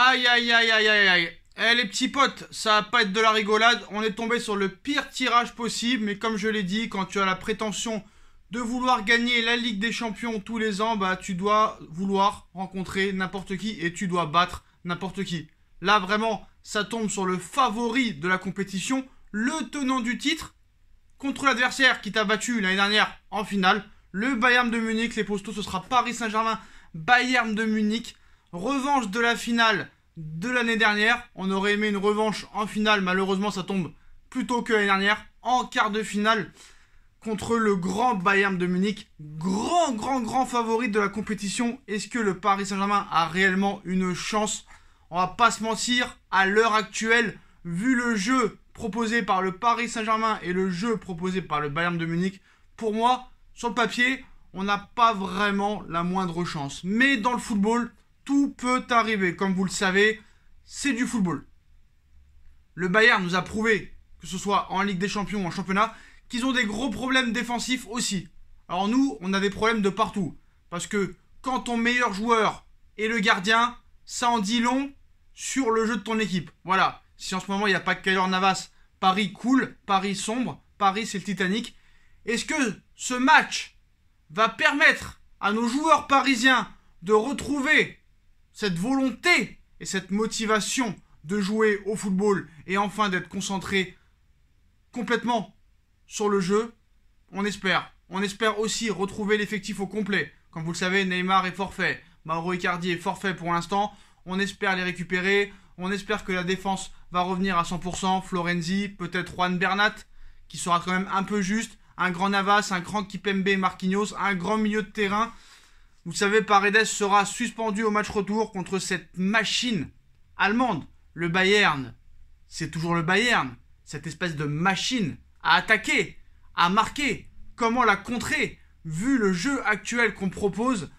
Aïe, aïe, aïe, aïe, aïe, aïe. Eh les petits potes, ça va pas être de la rigolade. On est tombé sur le pire tirage possible, mais comme je l'ai dit, quand tu as la prétention de vouloir gagner la Ligue des Champions tous les ans, bah tu dois vouloir rencontrer n'importe qui et tu dois battre n'importe qui. Là vraiment, ça tombe sur le favori de la compétition, le tenant du titre, contre l'adversaire qui t'a battu l'année dernière en finale, le Bayern de Munich. Les postos, ce sera Paris Saint-Germain, Bayern de Munich. Revanche de la finale de l'année dernière. On aurait aimé une revanche en finale. Malheureusement, ça tombe plus tôt que l'année dernière. En quart de finale contre le grand Bayern de Munich. Grand, grand, grand favori de la compétition. Est-ce que le Paris Saint-Germain a réellement une chance On va pas se mentir. À l'heure actuelle, vu le jeu proposé par le Paris Saint-Germain et le jeu proposé par le Bayern de Munich, pour moi, sur le papier, on n'a pas vraiment la moindre chance. Mais dans le football, tout peut arriver. Comme vous le savez, c'est du football. Le Bayern nous a prouvé, que ce soit en Ligue des Champions ou en championnat, qu'ils ont des gros problèmes défensifs aussi. Alors nous, on a des problèmes de partout. Parce que quand ton meilleur joueur est le gardien, ça en dit long sur le jeu de ton équipe. Voilà. Si en ce moment il n'y a pas que Navas, Paris coule, Paris sombre, Paris c'est le Titanic. Est-ce que ce match va permettre à nos joueurs parisiens de retrouver cette volonté et cette motivation de jouer au football et enfin d'être concentré complètement sur le jeu, on espère. On espère aussi retrouver l'effectif au complet. Comme vous le savez, Neymar est forfait, Mauro Icardi est forfait pour l'instant. On espère les récupérer, on espère que la défense va revenir à 100%, Florenzi, peut-être Juan Bernat, qui sera quand même un peu juste, un grand Navas, un grand Kipembe Marquinhos, un grand milieu de terrain vous savez, Paredes sera suspendu au match retour contre cette machine allemande, le Bayern. C'est toujours le Bayern, cette espèce de machine à attaquer, à marquer. Comment la contrer Vu le jeu actuel qu'on propose,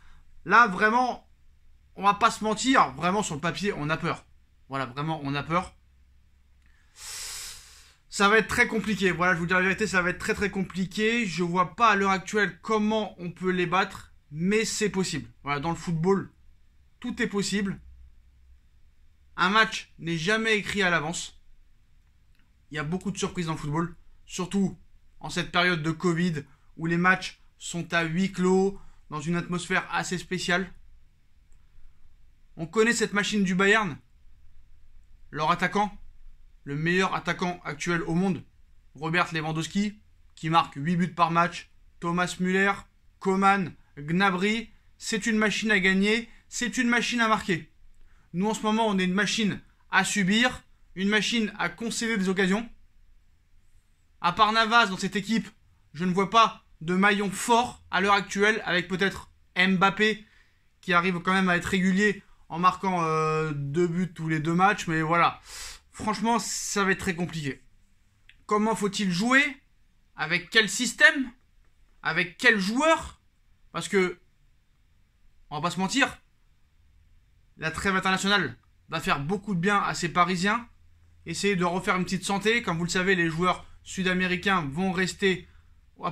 là vraiment, on va pas se mentir, vraiment sur le papier, on a peur. Voilà, vraiment, on a peur. Ça va être très compliqué. Voilà, je vous dis la vérité, ça va être très très compliqué. Je vois pas à l'heure actuelle comment on peut les battre mais c'est possible. Voilà, dans le football, tout est possible. Un match n'est jamais écrit à l'avance. Il y a beaucoup de surprises dans le football, surtout en cette période de Covid où les matchs sont à huis clos, dans une atmosphère assez spéciale. On connaît cette machine du Bayern, leur attaquant, le meilleur attaquant actuel au monde, Robert Lewandowski, qui marque 8 buts par match, Thomas Müller, Coman, Gnabry, c'est une machine à gagner, c'est une machine à marquer. Nous, en ce moment, on est une machine à subir, une machine à concéder des occasions. À part Navas dans cette équipe, je ne vois pas de maillon fort à l'heure actuelle, avec peut-être Mbappé qui arrive quand même à être régulier en marquant euh, deux buts tous les deux matchs, mais voilà. Franchement, ça va être très compliqué. Comment faut-il jouer Avec quel système Avec quel joueur parce que, on va pas se mentir, la trêve internationale va faire beaucoup de bien à ces Parisiens. Essayer de refaire une petite santé. Comme vous le savez, les joueurs sud-américains vont rester à,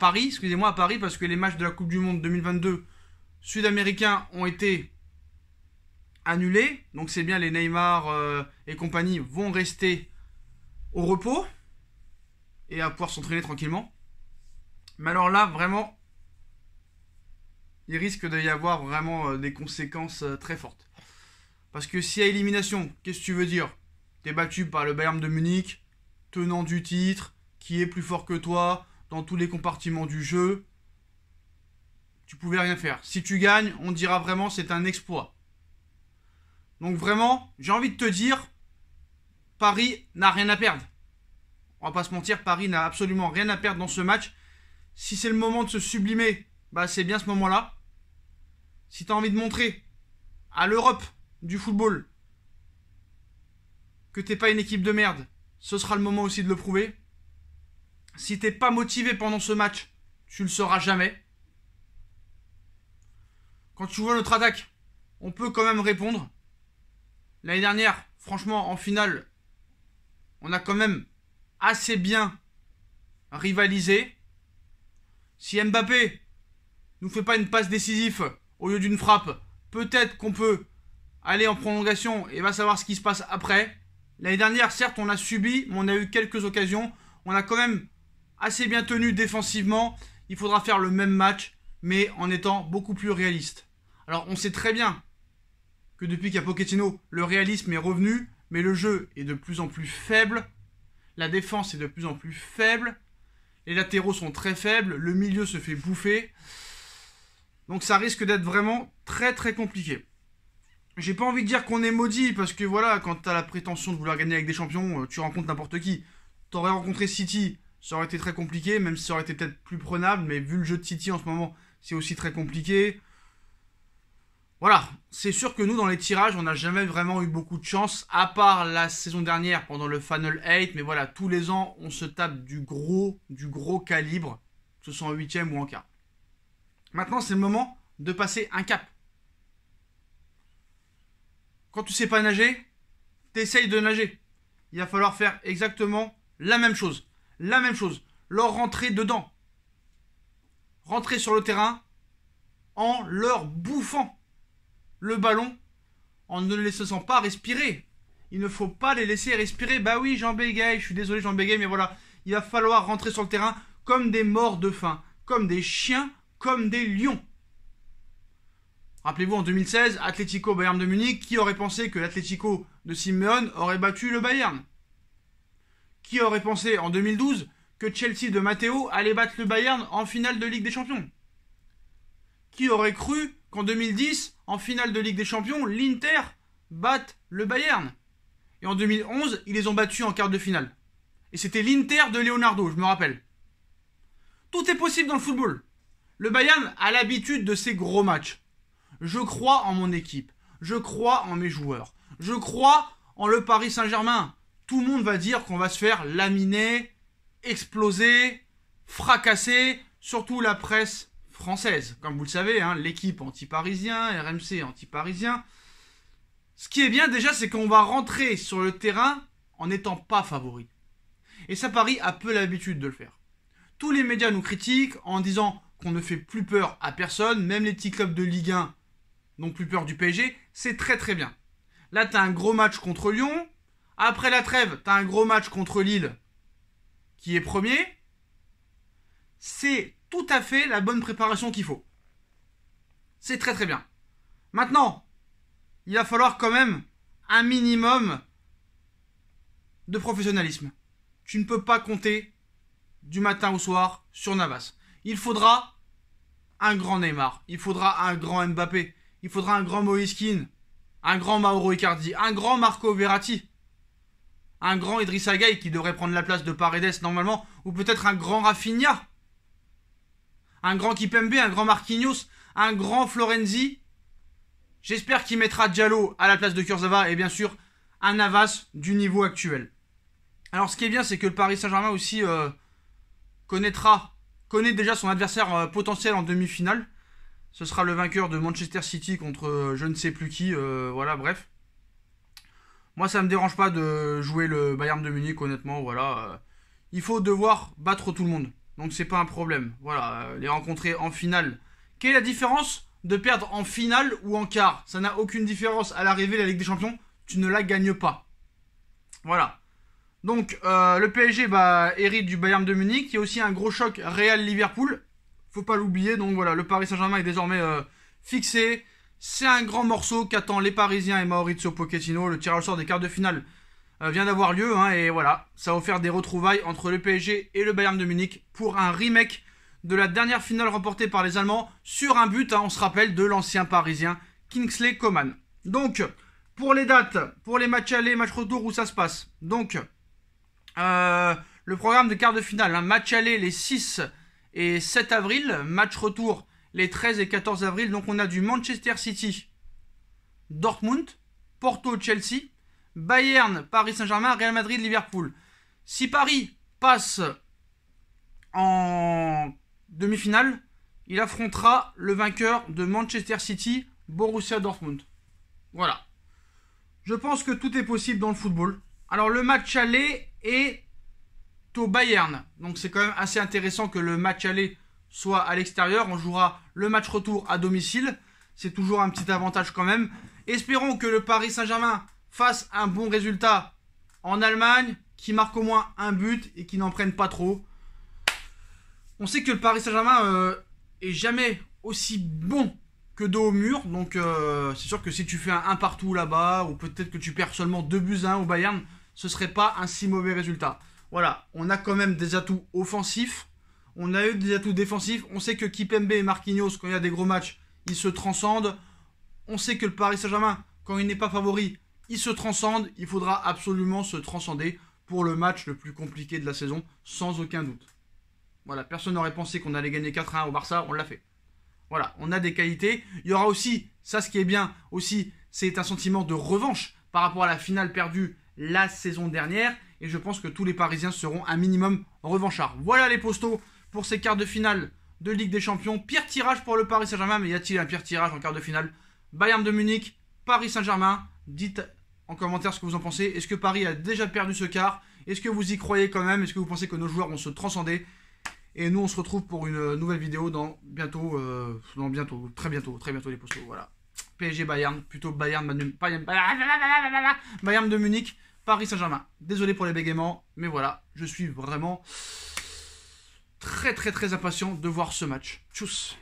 Paris, excusez-moi, à Paris, parce que les matchs de la Coupe du Monde 2022 sud-américains ont été annulés. Donc c'est bien, les Neymar euh, et compagnie vont rester au repos et à pouvoir s'entraîner tranquillement. Mais alors là, vraiment, il risque d'y avoir vraiment euh, des conséquences euh, très fortes. Parce que si à élimination, qu'est-ce que tu veux dire T'es battu par le Bayern de Munich, tenant du titre, qui est plus fort que toi dans tous les compartiments du jeu. Tu pouvais rien faire. Si tu gagnes, on dira vraiment c'est un exploit. Donc vraiment, j'ai envie de te dire, Paris n'a rien à perdre. On va pas se mentir, Paris n'a absolument rien à perdre dans ce match. Si c'est le moment de se sublimer, bah c'est bien ce moment-là si tu as envie de montrer à l'Europe du football que t'es pas une équipe de merde, ce sera le moment aussi de le prouver. Si t'es pas motivé pendant ce match, tu le seras jamais. Quand tu vois notre attaque, on peut quand même répondre. L'année dernière, franchement, en finale, on a quand même assez bien rivalisé. Si Mbappé nous fait pas une passe décisive, au lieu d'une frappe. Peut-être qu'on peut aller en prolongation et va savoir ce qui se passe après. L'année dernière, certes, on a subi, mais on a eu quelques occasions. On a quand même assez bien tenu défensivement. Il faudra faire le même match, mais en étant beaucoup plus réaliste. Alors, on sait très bien que depuis qu'il y a Pochettino, le réalisme est revenu, mais le jeu est de plus en plus faible. La défense est de plus en plus faible. Les latéraux sont très faibles. Le milieu se fait bouffer. Donc ça risque d'être vraiment très très compliqué. J'ai pas envie de dire qu'on est maudit parce que voilà, quand t'as la prétention de vouloir gagner avec des champions, euh, tu rencontres n'importe qui. T'aurais rencontré City, ça aurait été très compliqué, même si ça aurait été peut-être plus prenable, mais vu le jeu de City en ce moment, c'est aussi très compliqué. Voilà, c'est sûr que nous dans les tirages, on n'a jamais vraiment eu beaucoup de chance, à part la saison dernière pendant le Final 8, mais voilà, tous les ans, on se tape du gros, du gros calibre, que ce soit en huitième ou en quart. Maintenant, c'est le moment de passer un cap. Quand tu sais pas nager, t'essayes de nager. Il va falloir faire exactement la même chose. La même chose. Leur rentrer dedans. Rentrer sur le terrain en leur bouffant le ballon, en ne les laissant pas respirer. Il ne faut pas les laisser respirer. Bah oui, j'en Bégaye, je suis désolé j'en Bégaye, mais voilà. Il va falloir rentrer sur le terrain comme des morts de faim, comme des chiens comme des lions. Rappelez-vous en 2016, Atlético Bayern de Munich, qui aurait pensé que l'Atlético de Simeone aurait battu le Bayern Qui aurait pensé en 2012 que Chelsea de Matteo allait battre le Bayern en finale de Ligue des Champions Qui aurait cru qu'en 2010, en finale de Ligue des Champions, l'Inter batte le Bayern Et en 2011, ils les ont battus en quart de finale. Et c'était l'Inter de Leonardo, je me rappelle. Tout est possible dans le football. Le Bayern a l'habitude de ces gros matchs. Je crois en mon équipe. Je crois en mes joueurs. Je crois en le Paris Saint-Germain. Tout le monde va dire qu'on va se faire laminer, exploser, fracasser, surtout la presse française. Comme vous le savez, hein, l'équipe anti-parisien, RMC anti-parisien. Ce qui est bien déjà, c'est qu'on va rentrer sur le terrain en n'étant pas favori. Et ça, Paris a peu l'habitude de le faire. Tous les médias nous critiquent en disant qu'on ne fait plus peur à personne, même les petits clubs de Ligue 1 n'ont plus peur du PSG, c'est très très bien. Là, as un gros match contre Lyon. Après la trêve, t'as un gros match contre Lille, qui est premier. C'est tout à fait la bonne préparation qu'il faut. C'est très très bien. Maintenant, il va falloir quand même un minimum de professionnalisme. Tu ne peux pas compter du matin au soir sur Navas il faudra un grand Neymar, il faudra un grand Mbappé, il faudra un grand Moïskine, un grand Mauro Icardi, un grand Marco Verratti, un grand Idriss Gueye qui devrait prendre la place de Paredes normalement, ou peut-être un grand Rafinha, un grand Kipembe, un grand Marquinhos, un grand Florenzi. J'espère qu'il mettra Diallo à la place de Kurzava. et bien sûr un Navas du niveau actuel. Alors ce qui est bien, c'est que le Paris Saint-Germain aussi euh, connaîtra connaît déjà son adversaire euh, potentiel en demi-finale. Ce sera le vainqueur de Manchester City contre euh, je ne sais plus qui. Euh, voilà, bref. Moi, ça ne me dérange pas de jouer le Bayern de Munich, honnêtement. Voilà. Il faut devoir battre tout le monde. Donc, c'est pas un problème. Voilà, les rencontrer en finale. Quelle est la différence de perdre en finale ou en quart Ça n'a aucune différence. À l'arrivée, la Ligue des Champions, tu ne la gagnes pas. Voilà. Donc euh, le PSG bah, hérite du Bayern de Munich. Il y a aussi un gros choc Real-Liverpool. Faut pas l'oublier. Donc voilà, le Paris Saint-Germain est désormais euh, fixé. C'est un grand morceau qu'attend les Parisiens et Maurizio Pochettino. Le tirage au sort des quarts de finale euh, vient d'avoir lieu. Hein, et voilà, ça va faire des retrouvailles entre le PSG et le Bayern de Munich pour un remake de la dernière finale remportée par les Allemands sur un but, hein, on se rappelle, de l'ancien Parisien Kingsley Coman. Donc, pour les dates, pour les matchs aller, matchs retour, où ça se passe. Donc, euh, le programme de quart de finale, hein. match aller les 6 et 7 avril, match retour les 13 et 14 avril. Donc on a du Manchester City, Dortmund, Porto, Chelsea, Bayern, Paris Saint-Germain, Real Madrid, Liverpool. Si Paris passe en demi-finale, il affrontera le vainqueur de Manchester City, Borussia Dortmund. Voilà. Je pense que tout est possible dans le football. Alors le match aller et au Bayern. Donc c'est quand même assez intéressant que le match aller soit à l'extérieur. On jouera le match retour à domicile. C'est toujours un petit avantage quand même. Espérons que le Paris Saint-Germain fasse un bon résultat en Allemagne, qui marque au moins un but et qui n'en prenne pas trop. On sait que le Paris Saint-Germain euh, est jamais aussi bon que dos au mur. Donc euh, c'est sûr que si tu fais un 1 partout là-bas, ou peut-être que tu perds seulement 2 buts à 1 au Bayern, ce serait pas un si mauvais résultat. Voilà, on a quand même des atouts offensifs, on a eu des atouts défensifs, on sait que Kipembe et Marquinhos, quand il y a des gros matchs, ils se transcendent, on sait que le Paris Saint-Germain, quand il n'est pas favori, il se transcende, il faudra absolument se transcender pour le match le plus compliqué de la saison, sans aucun doute. Voilà, personne n'aurait pensé qu'on allait gagner 4-1 au Barça, on l'a fait. Voilà, on a des qualités. Il y aura aussi, ça ce qui est bien aussi, c'est un sentiment de revanche par rapport à la finale perdue la saison dernière. Et je pense que tous les Parisiens seront un minimum revanchards. Voilà les postos pour ces quarts de finale de Ligue des Champions. Pire tirage pour le Paris Saint-Germain, mais y a-t-il un pire tirage en quart de finale Bayern de Munich, Paris Saint-Germain. Dites en commentaire ce que vous en pensez. Est-ce que Paris a déjà perdu ce quart Est-ce que vous y croyez quand même Est-ce que vous pensez que nos joueurs vont se transcender Et nous, on se retrouve pour une nouvelle vidéo dans bientôt, euh, dans bientôt, très bientôt, très bientôt les postos. Voilà. PSG Bayern, plutôt Bayern, Bayern, Bayern de Munich. Paris Saint-Germain. Désolé pour les bégaiements, mais voilà, je suis vraiment très très très impatient de voir ce match. Tchuss